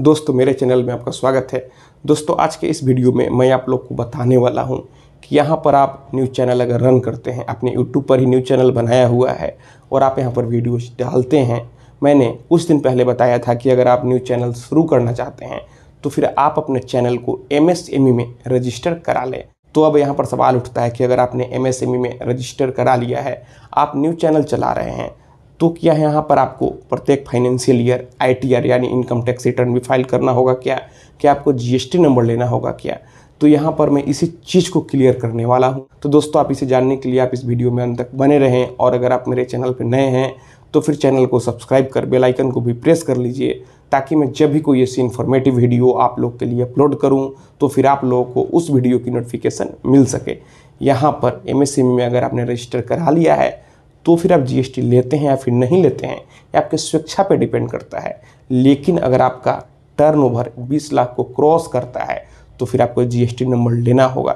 दोस्तों मेरे चैनल में आपका स्वागत है दोस्तों आज के इस वीडियो में मैं आप लोग को बताने वाला हूँ कि यहाँ पर आप न्यूज़ चैनल अगर रन करते हैं आपने यूट्यूब पर ही न्यूज़ चैनल बनाया हुआ है और आप यहाँ पर वीडियोस डालते हैं मैंने कुछ दिन पहले बताया था कि अगर आप न्यूज़ चैनल शुरू करना चाहते हैं तो फिर आप अपने चैनल को एम e में रजिस्टर करा लें तो अब यहाँ पर सवाल उठता है कि अगर आपने एम e में रजिस्टर करा लिया है आप न्यूज़ चैनल चला रहे हैं तो क्या है यहाँ पर आपको प्रत्येक फाइनेंशियल ईयर आई यानी इनकम टैक्स रिटर्न भी फाइल करना होगा क्या क्या आपको जीएसटी नंबर लेना होगा क्या तो यहाँ पर मैं इसी चीज़ को क्लियर करने वाला हूँ तो दोस्तों आप इसे जानने के लिए आप इस वीडियो में अंत तक बने रहें और अगर आप मेरे चैनल पर नए हैं तो फिर चैनल को सब्सक्राइब कर बेल आइकन को भी प्रेस कर लीजिए ताकि मैं जब भी कोई ऐसी इन्फॉर्मेटिव वीडियो आप लोग के लिए अपलोड करूँ तो फिर आप लोगों को उस वीडियो की नोटिफिकेशन मिल सके यहाँ पर एम में अगर आपने रजिस्टर करा लिया है तो फिर आप जीएसटी लेते हैं या फिर नहीं लेते हैं ये आपकी स्वेच्छा पे डिपेंड करता है लेकिन अगर आपका टर्नओवर 20 लाख को क्रॉस करता है तो फिर आपको जीएसटी नंबर लेना होगा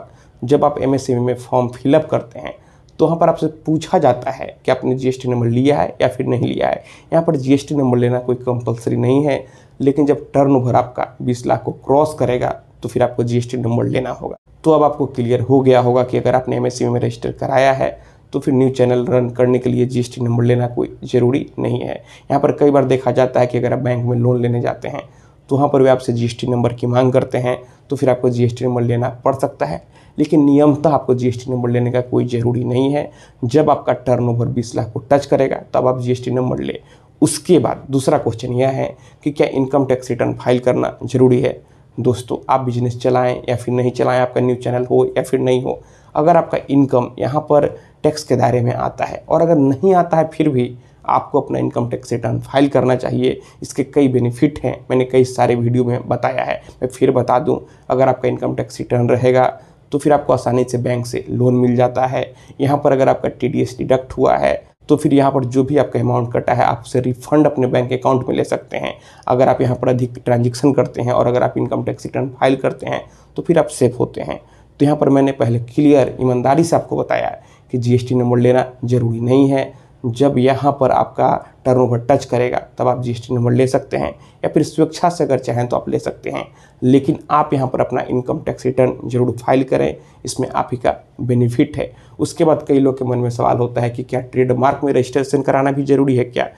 जब आप एम e में फॉर्म फिलअप करते हैं तो वहाँ पर आपसे पूछा जाता है कि आपने जीएसटी नंबर लिया है या फिर नहीं लिया है यहाँ पर जीएसटी नंबर लेना कोई कंपलसरी नहीं है लेकिन जब ओवर आपका 20 लाख को क्रॉस करेगा तो फिर आपको जीएसटी नंबर लेना होगा तो अब आपको क्लियर हो गया होगा कि अगर आपने एम e में रजिस्टर कराया है तो फिर न्यू चैनल रन करने के लिए जी नंबर लेना कोई ज़रूरी नहीं है यहाँ पर कई बार देखा जाता है कि अगर आप बैंक में लोन लेने जाते हैं तो वहाँ पर भी आपसे जी नंबर की मांग करते हैं तो फिर आपको जी नंबर लेना पड़ सकता है लेकिन नियमतः आपको जीएसटी नंबर लेने का कोई ज़रूरी नहीं है जब आपका टर्नओवर 20 लाख को टच करेगा तब आप जीएसटी नंबर ले उसके बाद दूसरा क्वेश्चन यह है कि क्या इनकम टैक्स रिटर्न फाइल करना ज़रूरी है दोस्तों आप बिजनेस चलाएं या फिर नहीं चलाएं आपका न्यूज़ चैनल हो या फिर नहीं हो अगर आपका इनकम यहाँ पर टैक्स के दायरे में आता है और अगर नहीं आता है फिर भी आपको अपना इनकम टैक्स रिटर्न फाइल करना चाहिए इसके कई बेनिफिट हैं मैंने कई सारे वीडियो में बताया है मैं फिर बता दूं अगर आपका इनकम टैक्स रिटर्न रहेगा तो फिर आपको आसानी से बैंक से लोन मिल जाता है यहाँ पर अगर आपका टी डिडक्ट हुआ है तो फिर यहाँ पर जो भी आपका अमाउंट कटा है आप उसे रिफंड अपने बैंक अकाउंट में ले सकते हैं अगर आप यहाँ पर अधिक ट्रांजेक्शन करते हैं और अगर आप इनकम टैक्स रिटर्न फाइल करते हैं तो फिर आप सेफ होते हैं तो यहाँ पर मैंने पहले क्लियर ईमानदारी से आपको बताया कि जीएसटी नंबर लेना ज़रूरी नहीं है जब यहाँ पर आपका ओवर टच करेगा तब आप जीएसटी नंबर ले सकते हैं या फिर स्वेच्छा से अगर चाहें तो आप ले सकते हैं लेकिन आप यहाँ पर अपना इनकम टैक्स रिटर्न जरूर फाइल करें इसमें आप ही का बेनिफिट है उसके बाद कई लोग के मन में सवाल होता है कि क्या ट्रेडमार्क में रजिस्ट्रेशन कराना भी ज़रूरी है क्या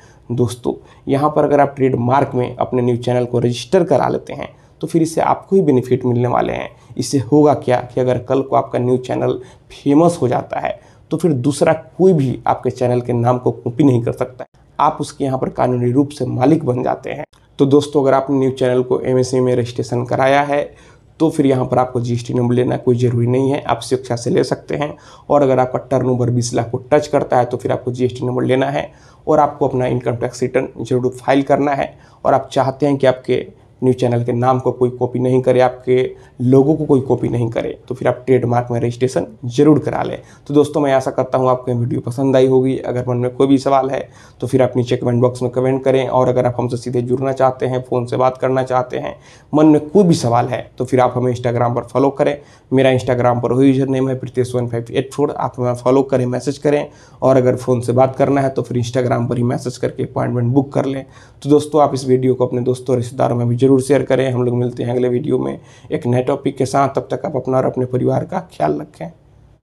दोस्तों यहाँ पर अगर आप ट्रेडमार्क में अपने न्यूज़ चैनल को रजिस्टर करा लेते हैं तो फिर इससे आपको ही बेनिफिट मिलने वाले हैं इससे होगा क्या कि अगर कल को आपका न्यूज़ चैनल फेमस हो जाता है तो फिर दूसरा कोई भी आपके चैनल के नाम को कॉपी नहीं कर सकता आप उसके यहाँ पर कानूनी रूप से मालिक बन जाते हैं तो दोस्तों अगर आपने न्यूज़ चैनल को एम e में रजिस्ट्रेशन कराया है तो फिर यहाँ पर आपको टी नंबर लेना कोई ज़रूरी नहीं है आप शिक्षा से ले सकते हैं और अगर आपका टर्न ओवर बीस लाख को टच करता है तो फिर आपको टी नंबर लेना है और आपको अपना इनकम टैक्स रिटर्न जरूर फाइल करना है और आप चाहते हैं कि आपके न्यूज़ चैनल के नाम को कोई कॉपी नहीं करे आपके लोगों को कोई कॉपी नहीं करे तो फिर आप ट्रेडमार्क में रजिस्ट्रेशन जरूर करा लें तो दोस्तों मैं आशा करता हूँ आपको वीडियो पसंद आई होगी अगर मन में कोई भी सवाल है तो फिर आप नीचे कमेंट बॉक्स में कमेंट करें और अगर आप हमसे सीधे जुड़ना चाहते हैं फ़ोन से बात करना चाहते हैं मन में कोई भी सवाल है तो फिर आप हमें इंस्टाग्राम पर फॉलो करें मेरा इंस्टाग्राम पर वही यूजर नेम है Pritesh one five eight four आप हमें फॉलो करें मैसेज करें और अगर फ़ोन से बात करना है तो फिर इंस्टाग्राम पर ही मैसेज करके अपॉइंटमेंट बुक कर लें तो दोस्तों आप इस वीडियो को अपने दोस्तों और रिश्तेदारों में भी जरूर ज़रूर शेयर करें हम लोग मिलते हैं अगले वीडियो में एक नए टॉपिक के साथ तब तक आप अपना और अपने परिवार का ख्याल रखें